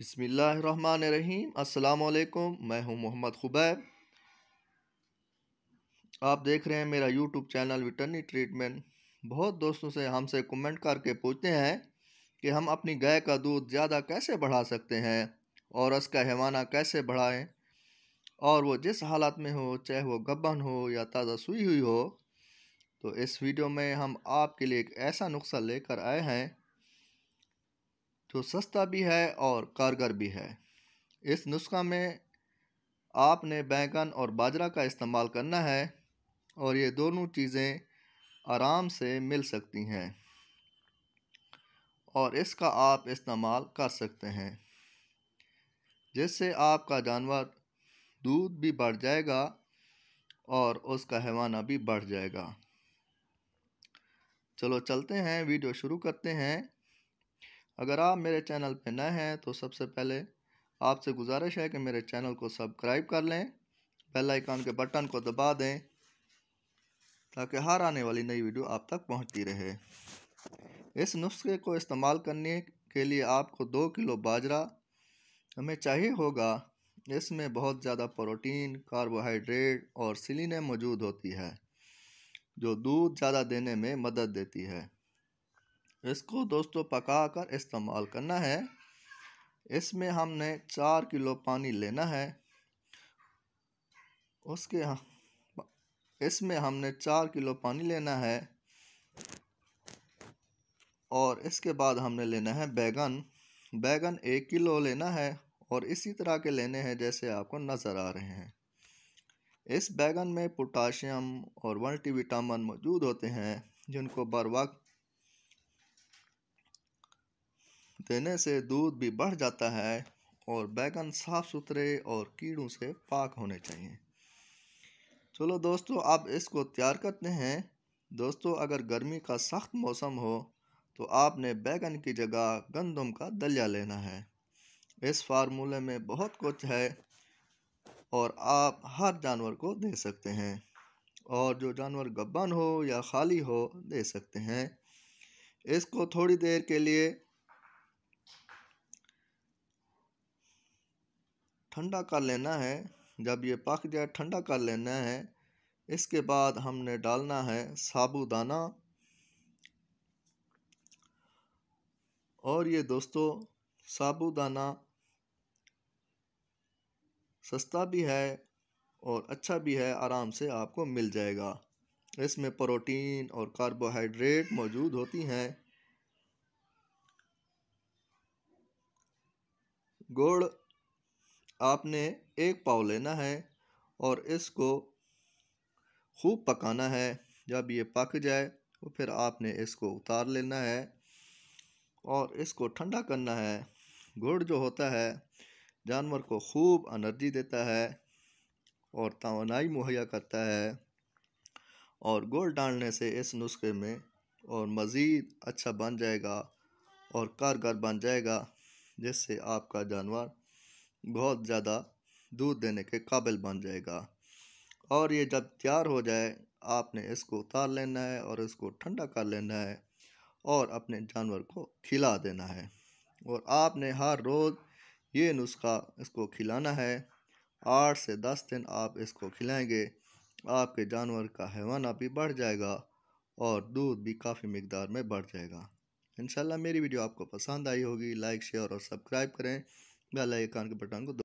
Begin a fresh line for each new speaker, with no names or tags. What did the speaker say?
बसमीम अल्लाम मैं हूं मोहम्मद खुबैब आप देख रहे हैं मेरा यूट्यूब चैनल विटर्नी ट्रीटमेंट बहुत दोस्तों से हमसे कमेंट करके पूछते हैं कि हम अपनी गाय का दूध ज़्यादा कैसे बढ़ा सकते हैं और उसका हैवाना कैसे बढ़ाएं और वो जिस हालत में हो चाहे वो गबन हो या ताज़ा सुई हुई हो तो इस वीडियो में हम आपके लिए एक ऐसा नुस्खा लेकर आए हैं जो तो सस्ता भी है और कारगर भी है इस नुस्खा में आपने बैंगन और बाजरा का इस्तेमाल करना है और ये दोनों चीज़ें आराम से मिल सकती हैं और इसका आप इस्तेमाल कर सकते हैं जिससे आपका जानवर दूध भी बढ़ जाएगा और उसका हैवाना भी बढ़ जाएगा चलो चलते हैं वीडियो शुरू करते हैं अगर आप मेरे चैनल पर नए हैं तो सबसे पहले आपसे गुजारिश है कि मेरे चैनल को सब्सक्राइब कर लें बेल आइकन के बटन को दबा दें ताकि हर आने वाली नई वीडियो आप तक पहुंचती रहे इस नुस्खे को इस्तेमाल करने के लिए आपको दो किलो बाजरा हमें चाहिए होगा इसमें बहुत ज़्यादा प्रोटीन कार्बोहाइड्रेट और सिलीने मौजूद होती है जो दूध ज़्यादा देने में मदद देती है इसको दोस्तों पका कर इस्तेमाल करना है इसमें हमने चार किलो पानी लेना है उसके इसमें हमने चार किलो पानी लेना है और इसके बाद हमने लेना है बैगन बैगन एक किलो लेना है और इसी तरह के लेने हैं जैसे आपको नज़र आ रहे हैं इस बैगन में पोटाशियम और विटामिन मौजूद होते हैं जिनको बर वक्त देने से दूध भी बढ़ जाता है और बैगन साफ़ सुथरे और कीड़ों से पाक होने चाहिए चलो दोस्तों आप इसको तैयार करते हैं दोस्तों अगर गर्मी का सख्त मौसम हो तो आपने बैगन की जगह गंदम का दलिया लेना है इस फार्मूले में बहुत कुछ है और आप हर जानवर को दे सकते हैं और जो जानवर गब्बन हो या खाली हो दे सकते हैं इसको थोड़ी देर के लिए ठंडा कर लेना है जब ये पक जाए ठंडा कर लेना है इसके बाद हमने डालना है साबूदाना और ये दोस्तों साबूदाना सस्ता भी है और अच्छा भी है आराम से आपको मिल जाएगा इसमें प्रोटीन और कार्बोहाइड्रेट मौजूद होती हैं गुड़ आपने एक पाव लेना है और इसको खूब पकाना है जब ये पक जाए तो फिर आपने इसको उतार लेना है और इसको ठंडा करना है गुड़ जो होता है जानवर को खूब एनर्जी देता है और तोनाई मुहैया करता है और गुड़ डालने से इस नुस्खे में और मज़ीद अच्छा बन जाएगा और कारगर बन जाएगा जिससे आपका जानवर बहुत ज़्यादा दूध देने के काबिल बन जाएगा और ये जब तैयार हो जाए आपने इसको उतार लेना है और इसको ठंडा कर लेना है और अपने जानवर को खिला देना है और आपने हर रोज़ ये नुस्खा इसको खिलाना है आठ से दस दिन आप इसको खिलाएंगे आपके जानवर का हैवाना भी बढ़ जाएगा और दूध भी काफ़ी मकदार में बढ़ जाएगा इंशाल्लाह मेरी वीडियो आपको पसंद आई होगी लाइक शेयर और सब्सक्राइब करें बेल आइकान के बटन को